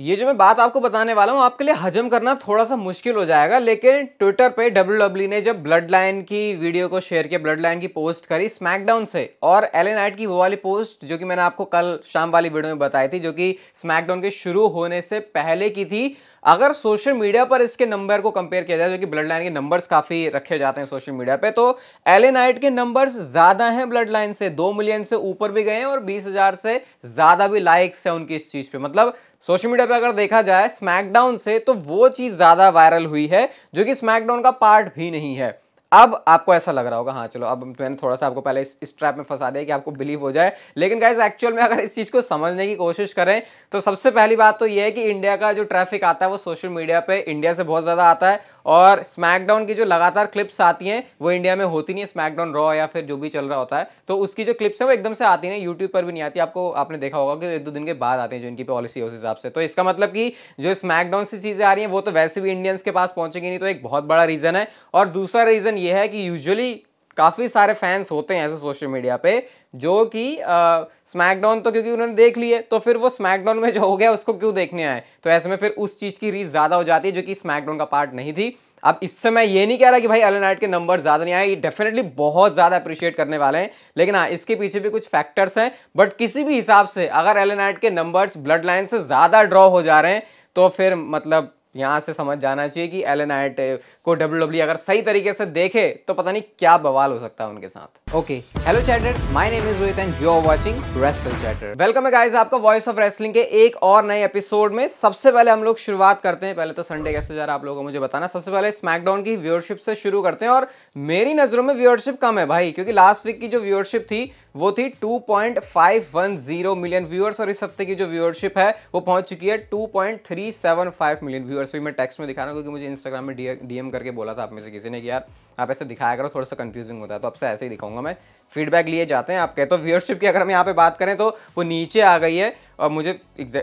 ये जो मैं बात आपको बताने वाला हूँ आपके लिए हजम करना थोड़ा सा मुश्किल हो जाएगा लेकिन ट्विटर पे डब्ल्यू e ने जब ब्लड लाइन की वीडियो को शेयर किया ब्लड लाइन की पोस्ट करी स्मैकडाउन से और एलन आइट की वो वाली पोस्ट जो कि मैंने आपको कल शाम वाली वीडियो में बताई थी जो कि स्मैकडाउन के शुरू होने से पहले की थी अगर सोशल मीडिया पर इसके नंबर को कंपेयर किया जाए जो कि ब्लड लाइन के नंबर्स काफ़ी रखे जाते हैं सोशल मीडिया पे तो एल के नंबर्स ज़्यादा हैं ब्लड लाइन से दो मिलियन से ऊपर भी गए हैं और बीस हज़ार से ज़्यादा भी लाइक्स हैं उनकी इस चीज़ पे मतलब सोशल मीडिया पे अगर देखा जाए स्मैकडाउन से तो वो चीज़ ज़्यादा वायरल हुई है जो कि स्मैकडाउन का पार्ट भी नहीं है अब आपको ऐसा लग रहा होगा हाँ चलो अब मैंने थोड़ा सा आपको पहले इस, इस ट्रैप में फंसा दिया कि आपको बिलीव हो जाए लेकिन गाइज एक्चुअल में अगर इस चीज़ को समझने की कोशिश करें तो सबसे पहली बात तो यह है कि इंडिया का जो ट्रैफिक आता है वो सोशल मीडिया पे इंडिया से बहुत ज़्यादा आता है और स्मैकडाउन की जो लगातार क्लिप्स आती हैं वो इंडिया में होती नहीं है स्मैकडाउन रॉ या फिर जो भी चल रहा होता है तो उसकी जो क्लिप्स हैं वो एकदम से आती नहीं यूट्यूब पर भी नहीं आती आपको आपने देखा होगा कि एक दो दिन के बाद आते हैं जो इनकी पॉलिसी है उस हिसाब से तो इसका मतलब कि जो स्मैकडाउन से चीज़ें आ रही हैं वो तो वैसे भी इंडियंस के पास पहुंचेगी नहीं तो एक बहुत बड़ा रीज़न है और दूसरा रीज़न ये है कि यूजुअली काफ़ी सारे फैंस होते हैं ऐसे सोशल मीडिया पे जो कि स्मैकडाउन तो क्योंकि उन्होंने देख लिए तो फिर वो स्मैकडाउन में जो हो गया उसको क्यों देखने आए तो ऐसे में फिर उस चीज़ की रीच ज़्यादा हो जाती है जो कि स्मैकडाउन का पार्ट नहीं थी अब इससे मैं ये नहीं कह रहा कि भाई अलन नाइट के नंबर ज़्यादा नहीं आए ये डेफिनेटली बहुत ज़्यादा अप्रिशिएट करने वाले हैं लेकिन हाँ इसके पीछे भी कुछ फैक्टर्स हैं बट किसी भी हिसाब से अगर एलन नाइट के नंबर्स ब्लड लाइन से ज़्यादा ड्रॉ हो जा रहे हैं तो फिर मतलब यहाँ से समझ जाना चाहिए कि एल आइट को डब्ल्यू डब्ल्यू e अगर सही तरीके से देखे तो पता नहीं क्या बवाल हो सकता है उनके साथ okay hello chatters my name is Rohit and you are watching wrestle chatter welcome है गाइस आपका वॉइस ऑफ रेसलिंग के एक और नए एपिसोड में सबसे पहले हम लोग शुरुआत करते हैं पहले तो संडे कैसे जा रहा है आप लोगों को मुझे बताना सबसे पहले स्मैकडाउन की व्यूअरशिप से शुरू करते हैं और मेरी नज़रों में व्यूअरशिप कम है भाई क्योंकि लास्ट वीक की जो व्यूअरशिप थी वो थी 2.510 मिलियन व्यूअर्स और इस हफ्ते की जो व्यूअरशिप है वो पहुंच चुकी है 2.375 मिलियन व्यूअर्स व्यूअर्स भी मैं टेक्स्ट में दिखा रहा हूँ क्योंकि मुझे इंस्टाग्राम में डीएम करके बोला था आप में से किसी ने कि यार आप ऐसे दिखाया करो थोड़ा सा कंफ्यूजिंग होता है तो आपसे ऐसे ही दिखाऊंगा मैं फीडबैक लिए जाते हैं आप कहते हो व्यूअरशिप की अगर हम यहाँ पे बात करें तो वो नीचे आ गई है और मुझे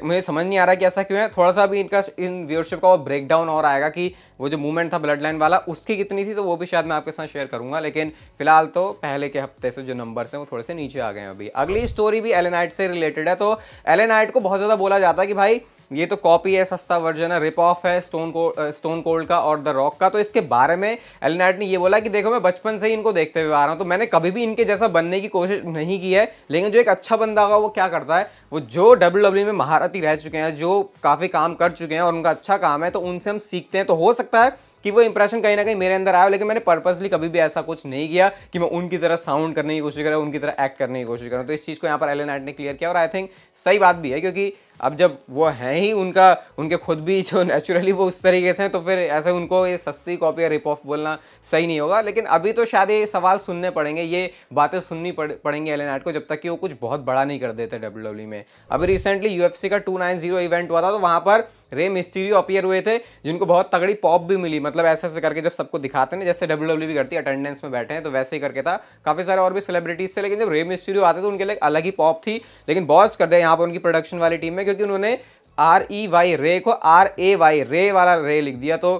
मुझे समझ नहीं आ रहा कि ऐसा क्यों है थोड़ा सा भी इनका इन व्यूअरशिप का वो ब्रेकडाउन और आएगा कि वो जो मूवमेंट था ब्लड लाइन वाला उसकी कितनी थी तो वो भी शायद मैं आपके साथ शेयर करूंगा लेकिन फिलहाल तो पहले के हफ्ते से जो नंबर्स हैं वो थोड़े से नीचे आ गए हैं अभी अगली स्टोरी भी एलेनाइट से रिलेटेड है तो एलेनाइट को बहुत ज़्यादा बोला जाता है कि भाई ये तो कॉपी है सस्ता वर्जन है रिप ऑफ है स्टोन को स्टोन कोल्ड का और द रॉक का तो इसके बारे में एलनाइट ने ये बोला कि देखो मैं बचपन से ही इनको देखते हुए आ रहा हूँ तो मैंने कभी भी इनके जैसा बनने की कोशिश नहीं की है लेकिन जो एक अच्छा बंदा होगा वो क्या करता है वो जो डब्ल्यू e में महारती रह चुके हैं जो काफ़ी काम कर चुके हैं और उनका अच्छा काम है तो उनसे हम सीखते हैं तो हो सकता है कि वो इंप्रेशन कहीं ना कहीं मेरे अंदर आया लेकिन मैंने पर्पसली कभी भी ऐसा कुछ नहीं किया कि मैं उनकी तरह साउंड करने की कोशिश करूँ उनकी तरह एक्ट करने की कोशिश करूँ तो इस चीज़ को यहाँ पर एलन एड ने क्लियर किया और आई थिंक सही बात भी है क्योंकि अब जब वो हैं ही उनका उनके खुद भी जो नेचुरली वो उस तरीके से हैं तो फिर ऐसे उनको ये सस्ती कॉपी या रिप ऑफ बोलना सही नहीं होगा लेकिन अभी तो शायद ये सवाल सुनने पड़ेंगे ये बातें सुननी पड़, पड़ेंगी एल को जब तक कि वो कुछ बहुत बड़ा नहीं कर देते डब्ल्यू e में अभी रिसेंटली यू का टू इवेंट हुआ था तो वहाँ पर रे मिस्टीरियो अपियर हुए थे जिनको बहुत तगड़ी पॉप भी मिली मतलब ऐसे ऐसे करके जब सबको दिखाते हैं जैसे डब्ल्यू डब्ल्यू भी करती है अटेंडेंस में बैठे हैं तो वैसे ही करके था काफ़ी सारे और भी सेलिब्रिटीज थे लेकिन जब रे मिस्टीरियो आते थे तो उनके लिए अलग ही पॉप थी लेकिन बॉस कर दिया यहाँ पर उनकी प्रोडक्शन वाली टीम में क्योंकि उन्होंने आर ई वाई रे को आर ए वाई रे वाला रे लिख दिया तो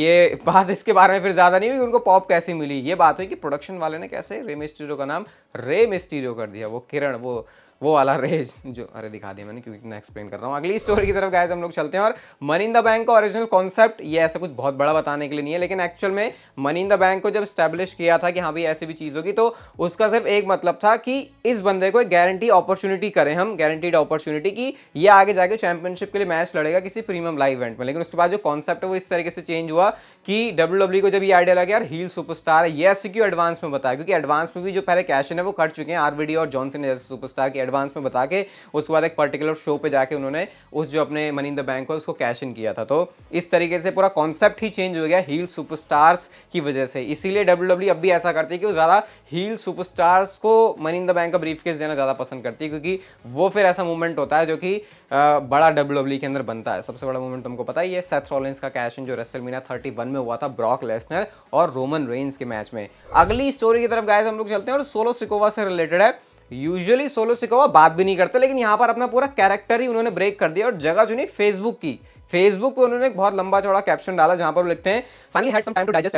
ये बात इसके बारे में फिर ज़्यादा नहीं हुई उनको पॉप कैसे मिली ये बात हुई कि प्रोडक्शन वाले ने कैसे रे मिस्टीरियो का नाम रे मिस्टीरियो कर दिया वो किरण वो वो वाला रेज जो अरे दिखा दिया मैंने क्योंकि इतना एक्सप्लेन कर रहा हूँ अगली स्टोरी की तरफ गए हम लोग चलते हैं और मनी इन द बैंक का ओरिजिनल कॉन्सेप्ट ये ऐसा कुछ बहुत बड़ा बताने के लिए नहीं है लेकिन एक्चुअल में मनी इन द बैंक को जब स्टैब्लिश किया था कि हाँ भाई ऐसी भी चीज़ होगी तो उसका सिर्फ एक मतलब था कि इस बंदे को एक गारंटी अपॉर्चुनिटी करें हम गारंटीड अपॉर्चुनिटी की ये आगे जाके चैंपियनशिप के लिए मैच लड़ेगा किसी प्रीमियम लाइव इवेंट में लेकिन उसके बाद जो कॉन्सेप्ट है वो इस तरीके से चेंज हुआ कि डब्ल्यू डब्ल्यू e को जब ये आइडिया लगा यार हील सुपरस्टार है ये क्यों एडवांस में बताया क्योंकि एडवांस में भी जो पहले कैशन है वो कर चुके हैं आरबीडी और जॉनसन जैसे सुपरस्टार के एडवांस में बता के उसके बाद एक पर्टिकुलर शो पे जाके उन्होंने उस जो अपने मनी इन द बैंक है उसको कैश इन किया था तो इस तरीके से पूरा कॉन्सेप्ट ही चेंज हो गया हील सुपरस्टार्स की वजह से इसीलिए डब्ल्यू डब्ल्यू e अब भी ऐसा करती है कि वो ज़्यादा हील सुपरस्टार्स को मनी इन द बैंक का ब्रीफ केस देना ज़्यादा पसंद करती है क्योंकि वो फिर ऐसा मूवमेंट होता है जो कि बड़ा डब्ल्यू e के अंदर बनता है सबसे बड़ा मूवमेंट तुमको पता ही है सेथ रॉलिन्स का कैश इन जो रेसलमीना 31 में हुआ था ब्रॉक लेसनर और रोमन रेंस के मैच में अगली स्टोरी की तरफ गाय हम लोग चलते हैं और सोलो सिकोवा से रिलेटेड है यूजुअली सोलो सिकोवा बात भी नहीं करते लेकिन यहाँ पर अपना पूरा कैरेक्टर ही उन्होंने ब्रेक कर दिया और जगह चुनी फेसबुक की फेसबुक पर उन्होंने एक बहुत लंबा चौड़ा कैप्शन डाला जहां पर लिखते हैं दिस लिखते हैं रेसल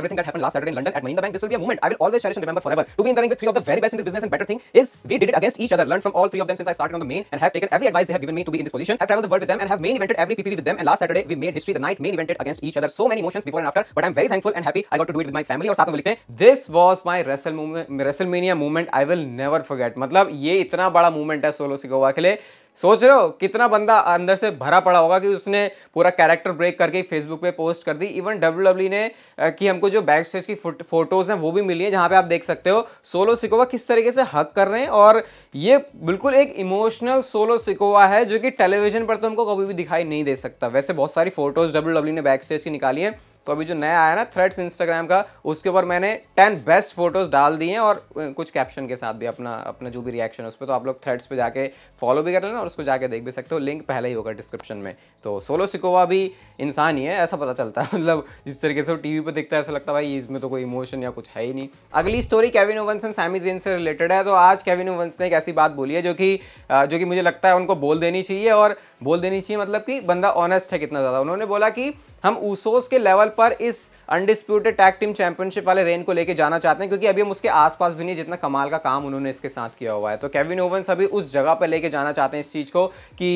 आई विल मतलब ये इतना बड़ा मूवमेंट है सोलो सिकोवा के लिए सोच रहे हो कितना बंदा अंदर से भरा पड़ा होगा कि उसने पूरा कैरेक्टर ब्रेक करके फेसबुक पे पोस्ट कर दी इवन डब्ल्यू डब्ल्यू ने कि हमको जो बैक स्टेज की फोटोज़ हैं वो भी मिली है जहाँ पे आप देख सकते हो सोलो सिकोवा किस तरीके से हक कर रहे हैं और ये बिल्कुल एक इमोशनल सोलो सिकोवा है जो कि टेलीविजन पर तो हमको कभी भी दिखाई नहीं दे सकता वैसे बहुत सारी फोटोज़ डब्ल्यू e ने बैक स्टेज की निकाली है तो अभी जो नया आया ना थ्रेड्स इंस्टाग्राम का उसके ऊपर मैंने टेन बेस्ट फोटोज़ डाल दिए हैं और कुछ कैप्शन के साथ भी अपना अपना जो भी रिएक्शन है उस पर तो आप लोग थ्रेड्स पर जाके फॉलो भी कर लेना और उसको जाके देख भी सकते हो लिंक पहले ही होगा डिस्क्रिप्शन में तो सोलो सिकोवा भी इंसान ही है ऐसा पता चलता है मतलब जिस तरीके से वो टीवी पर दिखता है ऐसा लगता है भाई इसमें तो कोई इमोशन या कुछ है ही नहीं अगली story Kevin Owens and Sami Zayn से रिलेटेड है तो आज कैविन ओवंस ने एक ऐसी बात बोली है जो कि जो कि मुझे लगता है उनको बोल देनी चाहिए और बोल देनी चाहिए मतलब कि बंदा ऑनेस्ट है कितना ज़्यादा उन्होंने बोला कि हम ऊसोस के लेवल लेवल पर इस अनडिस्प्यूटेड टैग टीम चैंपियनशिप वाले रेन को लेके जाना चाहते हैं क्योंकि अभी हम उसके आसपास भी नहीं जितना कमाल का काम उन्होंने इसके साथ किया हुआ है तो केविन ओवन अभी उस जगह पर लेके जाना चाहते हैं इस चीज़ को कि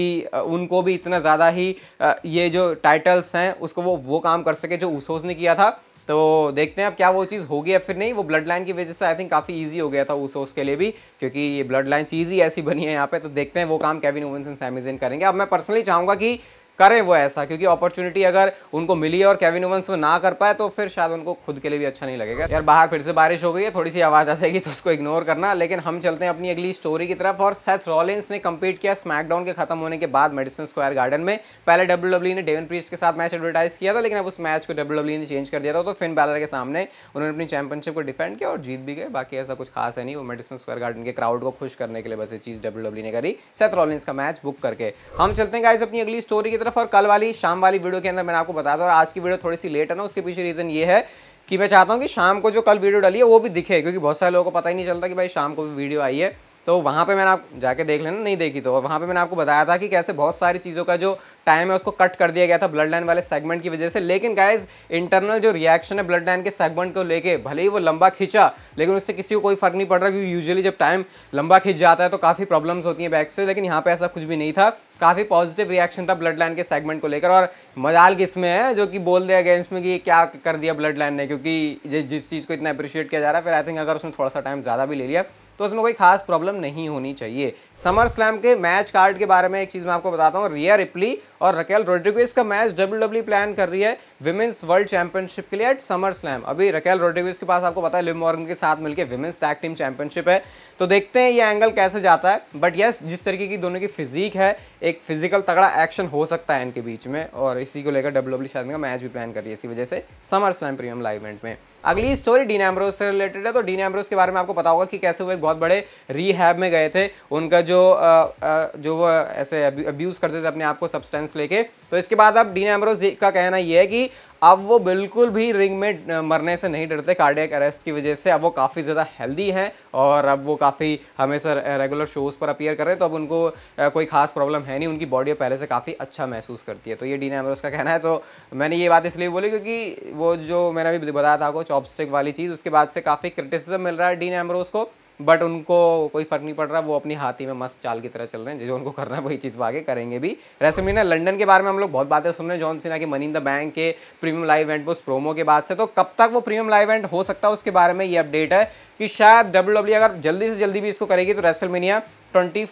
उनको भी इतना ज़्यादा ही ये जो टाइटल्स हैं उसको वो वो काम कर सके जो ऊसोज ने किया था तो देखते हैं अब क्या वो चीज़ होगी या फिर नहीं वो ब्लड लाइन की वजह से आई थिंक काफ़ी इजी हो गया था ऊसोस के लिए भी क्योंकि ये ब्लड लाइन चीज़ ही ऐसी बनी है यहाँ पे तो देखते हैं वो काम केविन ओवंस एंड सैमिजिन करेंगे अब मैं पर्सनली चाहूँगा कि करें वो ऐसा क्योंकि अपॉर्चुनिटी अगर उनको मिली और केविन ओवंस वो ना कर पाए तो फिर शायद उनको खुद के लिए भी अच्छा नहीं लगेगा यार बाहर फिर से बारिश हो गई है थोड़ी सी आवाज़ आ जाएगी तो उसको इग्नोर करना लेकिन हम चलते हैं अपनी अगली स्टोरी की तरफ और सेथ रॉलिन्स ने कम्पीट किया स्मैकडाउन के खत्म होने के बाद मेडिसन स्क्वायर गार्डन में पहले डब्ल्यू e ने डेविन प्रीस के साथ मैच एडवर्टाइज किया था लेकिन अब उस मैच को डब्ल्यू e ने चेंज कर दिया था तो फिन बैलर के सामने उन्होंने अपनी चैंपियनशिप को डिफेंड किया और जीत भी गए बाकी ऐसा कुछ खास है नहीं वो मेडिसन स्क्वायर गार्डन के क्राउड को खुश करने के लिए बस ये चीज़ डब्ल्यू e ने करी सेथ रॉलिन्स का मैच बुक करके हम चलते हैं गाइज अपनी अगली स्टोरी की तरफ और कल वाली शाम वाली वीडियो के अंदर मैंने आपको बताया था और आज की वीडियो थोड़ी सी लेट है ना उसके पीछे रीज़न ये है कि मैं चाहता हूँ कि शाम को जो कल वीडियो डाली है वो भी दिखे क्योंकि बहुत सारे लोगों को पता ही नहीं चलता कि भाई शाम को भी वीडियो आई है तो वहाँ पे मैंने आप जाके देख लेना नहीं देखी तो और वहाँ पे मैंने आपको बताया था कि कैसे बहुत सारी चीज़ों का जो टाइम है उसको कट कर दिया गया था ब्लड लाइन वाले सेगमेंट की वजह से लेकिन गाइज इंटरनल जो रिएक्शन है ब्लड लाइन के सेगमेंट को लेके भले ही वो लंबा खींचा लेकिन उससे किसी को कोई फर्क नहीं पड़ रहा क्योंकि यूजुअली जब टाइम लंबा खींच जाता है तो काफ़ी प्रॉब्लम्स होती हैं बैक से लेकिन यहाँ पर ऐसा कुछ भी नहीं था काफ़ी पॉजिटिव रिएक्शन था ब्लड लाइन के सेगमेंट को लेकर और मजाल किसमें है जो कि बोल दिया अगेंस्ट में कि क्या कर दिया ब्लड लाइन ने क्योंकि जिस चीज़ को इतना अप्रिशिएट किया जा रहा है फिर आई थिंक अगर उसने थोड़ा सा टाइम ज़्यादा भी ले लिया तो उसमें कोई खास प्रॉब्लम नहीं होनी चाहिए समर स्लैम के मैच कार्ड के बारे में एक चीज़ मैं आपको बताता हूँ रिया रिप्ली और रकेल रोड्रिग्वेज का मैच डब्ल्यू डब्ल्यू प्लान कर रही है विमेंस वर्ल्ड चैंपियनशिप के लिए एट समर स्लैम अभी रकेल रोड्रिग्वेज के पास आपको पता है लिम मॉर्गन के साथ मिलकर विमेंस टैग टीम चैंपियनशिप है तो देखते हैं ये एंगल कैसे जाता है बट येस जिस तरीके की दोनों की फिजिक है एक फिजिकल तगड़ा एक्शन हो सकता है इनके बीच में और इसी को लेकर डब्ल्यू डब्ल्यू e शायद मैच भी प्लान कर रही है इसी वजह से SummerSlam premium live event में अगली स्टोरी डीन एम्ब्रोस से रिलेटेड है तो डीन एम्ब्रोस के बारे में आपको पता होगा कि कैसे वो एक बहुत बड़े रीहैब में गए थे उनका जो आ, आ, जो वो ऐसे अब्यूज़ करते थे अपने आप को सब्सटेंस लेके तो इसके बाद अब डीन एम्ब्रोस का कहना यह है कि अब वो बिल्कुल भी रिंग में मरने से नहीं डरते कार्डियक अरेस्ट की वजह से अब वो काफ़ी ज़्यादा हेल्दी हैं और अब वो काफ़ी हमेशा रेगुलर शोज़ पर अपीयर कर रहे हैं तो अब उनको कोई खास प्रॉब्लम है नहीं उनकी बॉडी पहले से काफ़ी अच्छा महसूस करती है तो ये डीन एमरोस का कहना है तो मैंने ये बात इसलिए बोली क्योंकि वो जो मैंने अभी बताया था आपको चॉपस्टिक वाली चीज़ उसके बाद से काफ़ी क्रिटिसिज्म मिल रहा है डीन एमरोज़ को बट उनको कोई फ़र्क नहीं पड़ रहा वो अपनी हाथी में मस्त चाल की तरह चल रहे हैं जो उनको करना है वही चीज़ आगे करेंगे भी रेसमीना लंडन के बारे में हम लोग बहुत बातें सुन रहे हैं जॉन सिन्हा की मनी इन द बैंक के प्रीमियम लाइव इवेंट उस प्रोमो के बाद से तो कब तक वो प्रीमियम लाइव इवेंट हो सकता है उसके बारे में ये अपडेट है कि शायद डब्ल्यू e अगर जल्दी से जल्दी भी इसको करेगी तो रेसलमेनिया ट्वेंटी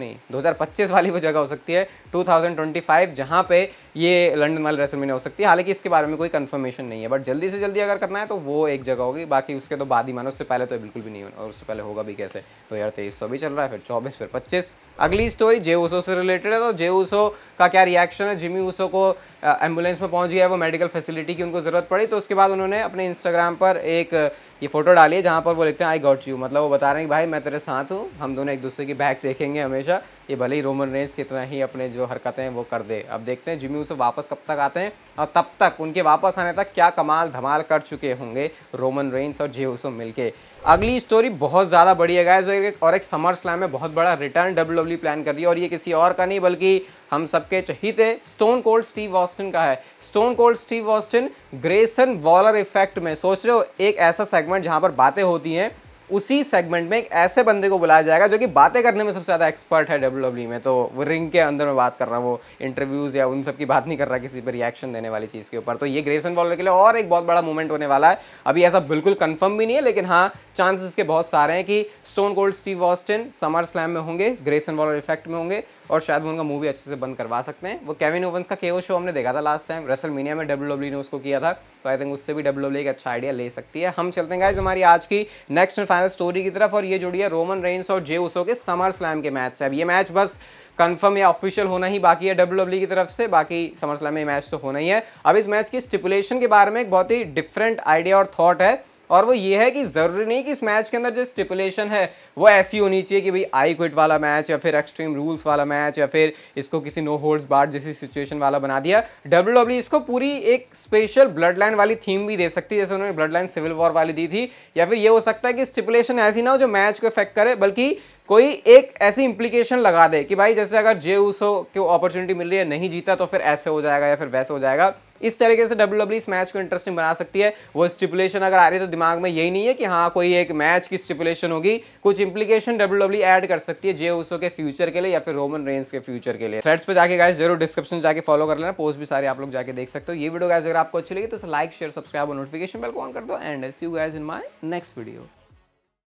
नहीं 2025 वाली वो जगह हो सकती है 2025 जहां पे ये लंडन वाले रेसल में हो सकती है हालांकि इसके बारे में कोई कन्फर्मेशन नहीं है बट जल्दी से जल्दी अगर करना है तो वो एक जगह होगी बाकी उसके तो बाद ही मानो उससे पहले तो बिल्कुल भी नहीं होना और उससे पहले होगा भी कैसे तो यार तेईस सौ भी चल रहा है फिर चौबीस फिर पच्चीस अगली स्टोरी जे ऊसो से रिलेटेड है तो जे ऊसो का क्या रिएक्शन है जिमी ऊसो को एम्बुलेंस में पहुँच गया है वो मेडिकल फैसिलिटी की उनको ज़रूरत पड़ी तो उसके बाद उन्होंने अपने इंस्टाग्राम पर एक ये फोटो डाली है जहाँ पर वो लिखते हैं आई गॉट यू मतलब वो बता रहे हैं कि भाई मैं तेरे साथ हूँ हम दोनों एक दूसरे की बैग देखेंगे हमेशा ये भले ही रोमन रेंस कितना ही अपने जो हरकतें हैं वो कर दे अब देखते हैं जिमी उसे वापस कब तक आते हैं और तब तक उनके वापस आने तक क्या कमाल धमाल कर चुके होंगे रोमन रेंस और जे उसे मिलके अगली स्टोरी बहुत ज़्यादा बढ़िया है गाइज और एक समर स्लैम में बहुत बड़ा रिटर्न डब्ल्यू प्लान कर रही है और ये किसी और का नहीं बल्कि हम सबके चहीते स्टोन कोल्ड स्टीव वॉस्टिन का है stone cold Steve Austin Grayson Waller effect में सोच रहे हो एक ऐसा सेगमेंट जहाँ पर बातें होती हैं उसी सेगमेंट में एक ऐसे बंदे को बुलाया जाएगा जो कि बातें करने में सबसे ज़्यादा एक्सपर्ट है डब्ल्यू डब्ल्यू e में तो वो रिंग के अंदर में बात कर रहा वो इंटरव्यूज़ या उन सब की बात नहीं कर रहा किसी पर रिएक्शन देने वाली चीज़ के ऊपर तो ये ग्रेसन वॉलर के लिए और एक बहुत बड़ा मूवमेंट होने वाला है अभी ऐसा बिल्कुल कन्फर्म भी नहीं है लेकिन हाँ चांसेस के बहुत सारे हैं कि stone cold Steve Austin SummerSlam में होंगे ग्रेसन वॉलर इफेक्ट में होंगे और शायद वो उनका मूवी अच्छे से बंद करवा सकते हैं वो केविन ओवंस का के शो हमने देखा था लास्ट टाइम रसल मीनिया में डब्ल्यू डब्ल्यू e ने उसको किया था तो आई थिंक उससे भी डब्ल्यू डब्ल्यू e एक अच्छा आइडिया ले सकती है हम चलते हैं गाइज हमारी आज की नेक्स्ट एंड फाइनल स्टोरी की तरफ और ये जुड़ी है रोमन रेंस और जे उसो के समर स्लैम के मैच से अब ये मैच बस कंफर्म या ऑफिशियल होना ही बाकी है डब्ल्यू डब्ल्यू e की तरफ से बाकी समर स्लैम में मैच तो होना ही है अब इस मैच की स्टिपुलेशन के बारे में एक बहुत ही डिफरेंट आइडिया और थाट है और वो ये है कि ज़रूरी नहीं कि इस मैच के अंदर जो स्टिपुलेशन है वो ऐसी होनी चाहिए कि भाई आई क्विट वाला मैच या फिर एक्सट्रीम रूल्स वाला मैच या फिर इसको किसी नो होल्ड्स बार जैसी सिचुएशन वाला बना दिया डब्ल्यू डब्ल्यू इसको पूरी एक स्पेशल ब्लड लाइन वाली थीम भी दे सकती है जैसे उन्होंने ब्लड लाइन सिविल वॉर वाली दी थी या फिर ये हो सकता है कि स्टिपुलेशन ऐसी ना हो जो मैच को इफेक्ट करे बल्कि कोई एक ऐसी इम्प्लीकेशन लगा दे कि भाई जैसे अगर जे ऊसो को अपॉर्चुनिटी मिल रही है नहीं जीता तो फिर ऐसे हो जाएगा या फिर वैसे हो जाएगा इस तरीके से डब्ल्यू e इस मैच को इंटरेस्टिंग बना सकती है वो स्टिपुलेशन अगर आ रही है तो दिमाग में यही नहीं है कि हाँ कोई एक मैच की स्टिपुलेशन होगी कुछ इंप्लीकेशन डब्ल्यू ऐड कर सकती है जे उसो के फ्यूचर के लिए या फिर रोमन रेंस के फ्यूचर के लिए थ्रेड्स पर जाकर गाय जरूर डिस्क्रिप्शन जाके फॉलो कर लेना पोस्ट भी सारे आप लोग जाके देख सकते हो ये वीडियो गाइज अगर आपको अच्छी लगी तो लाइक शेयर सब्सक्राइब और नोटिफिकेशन बेल को ऑन कर दो and see you guys in my next video